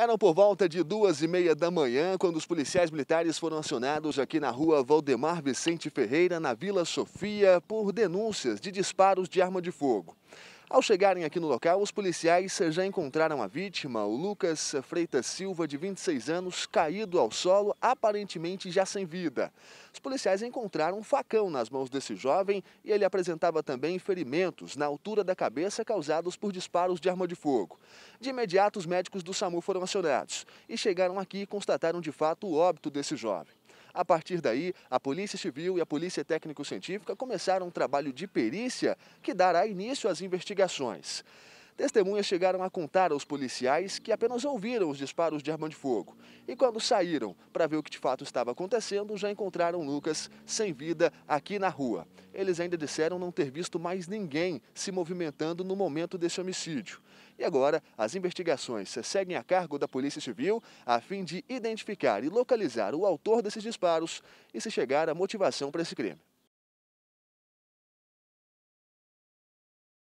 Eram por volta de duas e meia da manhã quando os policiais militares foram acionados aqui na rua Valdemar Vicente Ferreira, na Vila Sofia, por denúncias de disparos de arma de fogo. Ao chegarem aqui no local, os policiais já encontraram a vítima, o Lucas Freitas Silva, de 26 anos, caído ao solo, aparentemente já sem vida. Os policiais encontraram um facão nas mãos desse jovem e ele apresentava também ferimentos na altura da cabeça causados por disparos de arma de fogo. De imediato, os médicos do SAMU foram acionados e chegaram aqui e constataram de fato o óbito desse jovem. A partir daí, a Polícia Civil e a Polícia Técnico-Científica começaram um trabalho de perícia que dará início às investigações. Testemunhas chegaram a contar aos policiais que apenas ouviram os disparos de arma de fogo. E quando saíram para ver o que de fato estava acontecendo, já encontraram Lucas sem vida aqui na rua. Eles ainda disseram não ter visto mais ninguém se movimentando no momento desse homicídio. E agora, as investigações seguem a cargo da Polícia Civil a fim de identificar e localizar o autor desses disparos e se chegar à motivação para esse crime.